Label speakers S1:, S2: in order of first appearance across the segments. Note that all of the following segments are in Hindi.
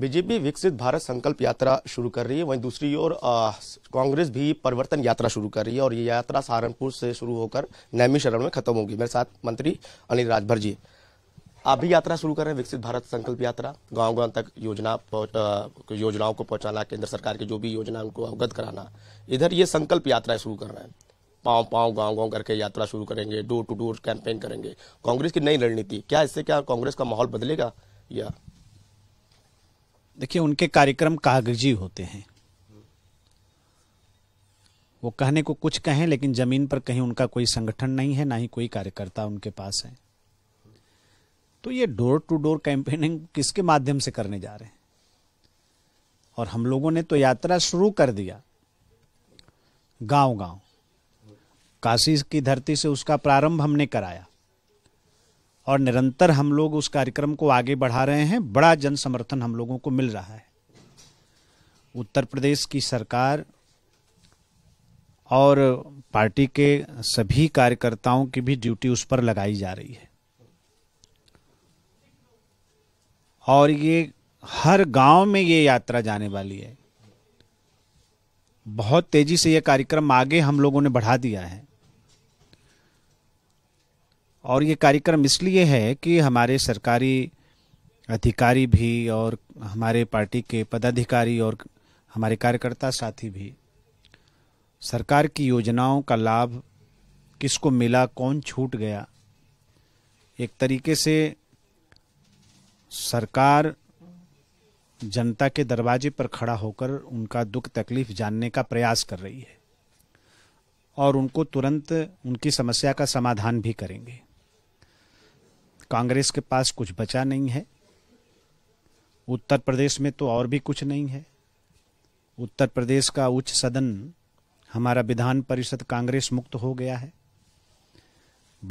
S1: बीजेपी विकसित भारत संकल्प यात्रा शुरू कर रही है वहीं दूसरी ओर कांग्रेस भी परिवर्तन यात्रा शुरू कर रही है और ये यात्रा सहारनपुर से शुरू होकर नैमी शरण में खत्म होगी मेरे साथ मंत्री अनिल राजभर जी आप भी यात्रा शुरू कर रहे हैं विकसित भारत संकल्प यात्रा गांव गांव तक योजना योजनाओं को पहुंचाना केंद्र सरकार की जो भी योजना उनको अवगत कराना इधर ये संकल्प यात्रा शुरू कर रहे हैं पाँव पाँव गांव गांव करके यात्रा शुरू करेंगे डोर टू डोर कैंपेन करेंगे कांग्रेस की नई रणनीति क्या इससे क्या कांग्रेस का माहौल बदलेगा या
S2: देखिए उनके कार्यक्रम कागजी होते हैं वो कहने को कुछ कहें लेकिन जमीन पर कहीं उनका कोई संगठन नहीं है ना ही कोई कार्यकर्ता उनके पास है तो ये डोर टू डोर कैंपेनिंग किसके माध्यम से करने जा रहे हैं और हम लोगों ने तो यात्रा शुरू कर दिया गांव गांव काशी की धरती से उसका प्रारंभ हमने कराया और निरंतर हम लोग उस कार्यक्रम को आगे बढ़ा रहे हैं बड़ा जन समर्थन हम लोगों को मिल रहा है उत्तर प्रदेश की सरकार और पार्टी के सभी कार्यकर्ताओं की भी ड्यूटी उस पर लगाई जा रही है और ये हर गांव में ये यात्रा जाने वाली है बहुत तेजी से यह कार्यक्रम आगे हम लोगों ने बढ़ा दिया है और ये कार्यक्रम इसलिए है कि हमारे सरकारी अधिकारी भी और हमारे पार्टी के पदाधिकारी और हमारे कार्यकर्ता साथी भी सरकार की योजनाओं का लाभ किसको मिला कौन छूट गया एक तरीके से सरकार जनता के दरवाजे पर खड़ा होकर उनका दुख तकलीफ जानने का प्रयास कर रही है और उनको तुरंत उनकी समस्या का समाधान भी करेंगे कांग्रेस के पास कुछ बचा नहीं है उत्तर प्रदेश में तो और भी कुछ नहीं है उत्तर प्रदेश का उच्च सदन हमारा विधान परिषद कांग्रेस मुक्त हो गया है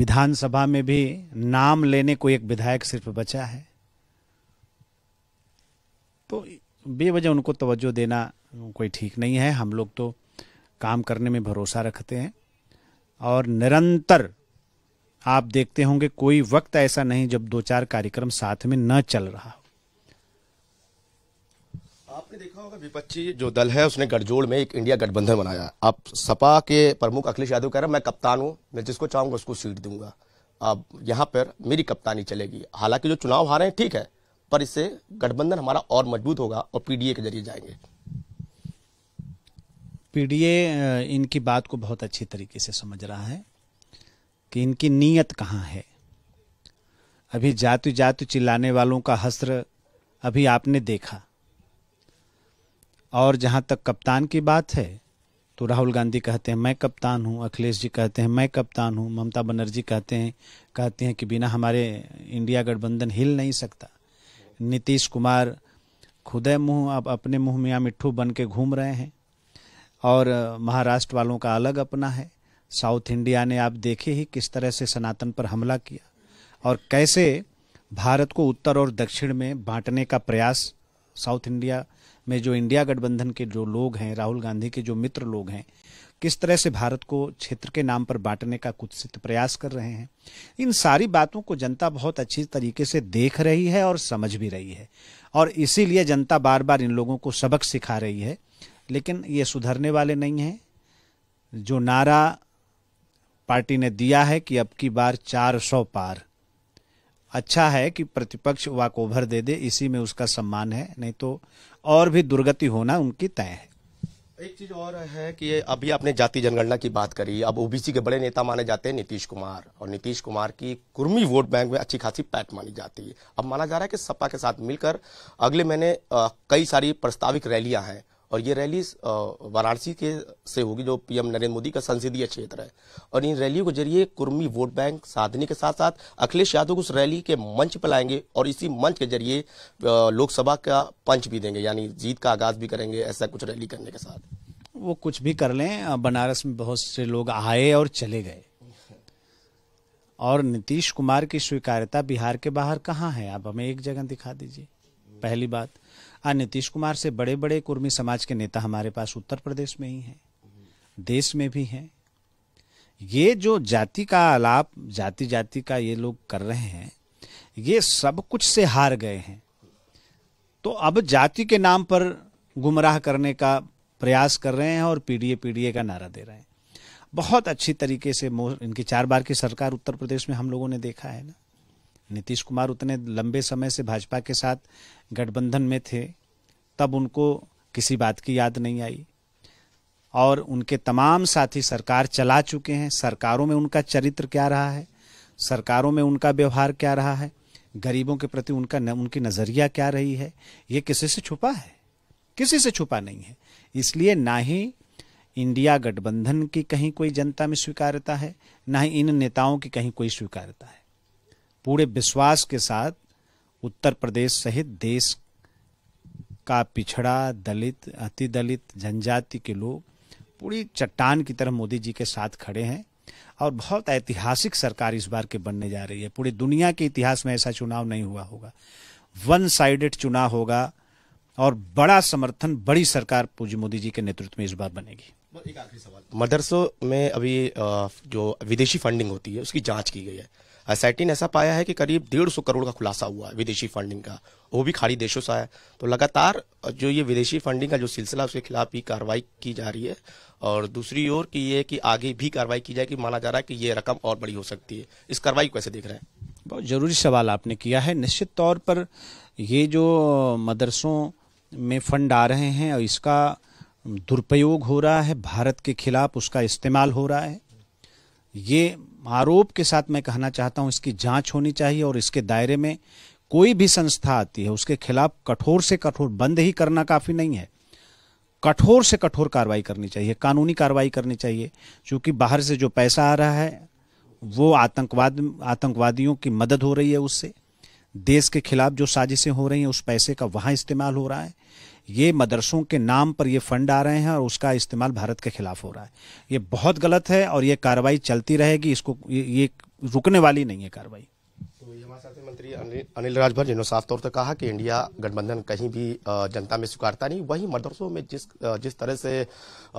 S2: विधानसभा में भी नाम लेने को एक विधायक सिर्फ बचा है तो बेवजह उनको तवज्जो देना कोई ठीक नहीं है हम लोग तो काम करने में भरोसा रखते हैं और निरंतर आप देखते होंगे कोई वक्त ऐसा नहीं जब दो चार कार्यक्रम साथ में न चल रहा हो
S1: आपने देखा होगा विपक्षी जो दल है उसने गठजोड़ में एक इंडिया गठबंधन बनाया आप सपा के प्रमुख अखिलेश यादव कह रहे मैं कप्तान हूं मैं जिसको चाहूंगा उसको सीट दूंगा अब यहाँ पर मेरी कप्तानी चलेगी हालांकि जो चुनाव हारे हैं ठीक है पर इससे गठबंधन हमारा और मजबूत होगा और पीडीए के जरिए जाएंगे
S2: पीडीए इनकी बात को बहुत अच्छी तरीके से समझ रहा है कि इनकी नीयत कहाँ है अभी जातु जातु चिल्लाने वालों का हस्र अभी आपने देखा और जहाँ तक कप्तान की बात है तो राहुल गांधी कहते हैं मैं कप्तान हूँ अखिलेश जी कहते हैं मैं कप्तान हूँ ममता बनर्जी कहते हैं कहते हैं कि बिना हमारे इंडिया गठबंधन हिल नहीं सकता नीतीश कुमार खुदे मुँह अब अपने मुँह मियाँ मिट्ठू बन के घूम रहे हैं और महाराष्ट्र वालों का अलग अपना है साउथ इंडिया ने आप देखे ही किस तरह से सनातन पर हमला किया और कैसे भारत को उत्तर और दक्षिण में बांटने का प्रयास साउथ इंडिया में जो इंडिया गठबंधन के जो लोग हैं राहुल गांधी के जो मित्र लोग हैं किस तरह से भारत को क्षेत्र के नाम पर बांटने का कुत्सित प्रयास कर रहे हैं इन सारी बातों को जनता बहुत अच्छी तरीके से देख रही है और समझ भी रही है और इसीलिए जनता बार बार इन लोगों को सबक सिखा रही है लेकिन ये सुधरने वाले नहीं हैं जो नारा पार्टी ने दिया है कि अब की बार 400 पार अच्छा है कि प्रतिपक्ष वाक ओवर दे दे इसी में उसका सम्मान है नहीं तो और भी दुर्गति होना उनकी तय है
S1: एक चीज और है कि अभी आपने जाति जनगणना की बात करी अब ओबीसी के बड़े नेता माने जाते हैं नीतीश कुमार और नीतीश कुमार की कुर्मी वोट बैंक में अच्छी खासी पैट मानी जाती है अब माना जा रहा है कि सपा के साथ मिलकर अगले महीने कई सारी प्रस्ताविक रैलियां हैं और ये रैली वाराणसी के से होगी जो पीएम नरेंद्र मोदी का संसदीय क्षेत्र है और इन रैलियों के जरिए कुर्मी वोट बैंक साधने के साथ साथ अखिलेश यादव उस रैली के मंच पर लाएंगे और इसी मंच के जरिए लोकसभा का पंच भी देंगे यानी जीत का आगाज भी करेंगे ऐसा कुछ रैली करने के साथ
S2: वो कुछ भी कर लें बनारस में बहुत से लोग आए और चले गए और नीतीश कुमार की स्वीकारिता बिहार के बाहर कहाँ है आप हमें एक जगह दिखा दीजिए पहली बात आज नीतीश कुमार से बड़े बड़े कुर्मी समाज के नेता हमारे पास उत्तर प्रदेश में ही हैं देश में भी हैं ये जो जाति का आलाप जाति जाति का ये लोग कर रहे हैं ये सब कुछ से हार गए हैं तो अब जाति के नाम पर गुमराह करने का प्रयास कर रहे हैं और पीडीए पीडीए का नारा दे रहे हैं बहुत अच्छी तरीके से इनकी चार बार की सरकार उत्तर प्रदेश में हम लोगों ने देखा है ना नीतीश कुमार उतने लंबे समय से भाजपा के साथ गठबंधन में थे तब उनको किसी बात की याद नहीं आई और उनके तमाम साथी सरकार चला चुके हैं सरकारों में उनका चरित्र क्या रहा है सरकारों में उनका व्यवहार क्या रहा है गरीबों के प्रति उनका न, उनकी नज़रिया क्या रही है ये किसी से छुपा है किसी से छुपा नहीं है इसलिए ना ही इंडिया गठबंधन की कहीं कोई जनता में स्वीकारता है ना ही इन नेताओं की कहीं कोई स्वीकारता है पूरे विश्वास के साथ उत्तर प्रदेश सहित देश का पिछड़ा दलित अति दलित जनजाति के लोग पूरी चट्टान की तरह मोदी जी के साथ खड़े हैं और बहुत ऐतिहासिक सरकार इस बार के बनने जा रही है पूरी दुनिया के इतिहास में ऐसा चुनाव नहीं हुआ होगा वन साइडेड चुनाव होगा
S1: और बड़ा समर्थन बड़ी सरकार पूज्य मोदी जी के नेतृत्व में इस बार बनेगी एक आखिरी सवाल मदरसों में अभी जो विदेशी फंडिंग होती है उसकी जांच की गई है एसआईटी ने ऐसा पाया है कि करीब डेढ़ सौ करोड़ का खुलासा हुआ है विदेशी फंडिंग का वो भी खाड़ी देशों से आया तो लगातार जो ये विदेशी फंडिंग का जो सिलसिला उसके खिलाफ भी कार्रवाई की जा रही है और दूसरी ओर की ये कि आगे भी कार्रवाई की जाए कि माना जा रहा है कि ये रकम और बड़ी हो सकती है इस कार्रवाई को कैसे देख रहे हैं
S2: बहुत ज़रूरी सवाल आपने किया है निश्चित तौर पर ये जो मदरसों में फंड आ रहे हैं और इसका दुरुपयोग हो रहा है भारत के खिलाफ उसका इस्तेमाल हो रहा है ये आरोप के साथ मैं कहना चाहता हूं इसकी जांच होनी चाहिए और इसके दायरे में कोई भी संस्था आती है उसके खिलाफ कठोर से कठोर बंद ही करना काफी नहीं है कठोर से कठोर कार्रवाई करनी चाहिए कानूनी कार्रवाई करनी चाहिए क्योंकि बाहर से जो पैसा आ रहा है वो आतंकवाद आतंकवादियों की मदद हो रही है उससे देश के खिलाफ जो साजिशें हो रही हैं उस पैसे का वहां इस्तेमाल हो रहा है ये मदरसों के नाम पर ये फंड आ रहे हैं और उसका इस्तेमाल भारत के खिलाफ हो रहा है ये बहुत गलत है और ये कार्रवाई चलती रहेगी इसको ये, ये रुकने वाली नहीं है कार्रवाई
S1: तो मंत्री अनिल राजभर जिन्होंने साफ तौर पर कहा कि इंडिया गठबंधन कहीं भी जनता में स्वीकारता नहीं वहीं मदरसों में जिस जिस तरह से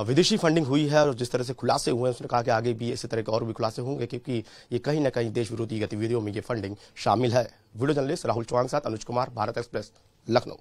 S1: विदेशी फंडिंग हुई है और जिस तरह से खुलासे हुए हैं उसने कहा कि आगे भी इसी तरह के और भी खुलासे होंगे क्योंकि ये कहीं ना कहीं देश विरोधी गतिविधियों में ये फंडिंग शामिल है वीडियो जर्नलिस्ट राहुल चौहान के साथ अनुज कुमार भारत एक्सप्रेस लखनऊ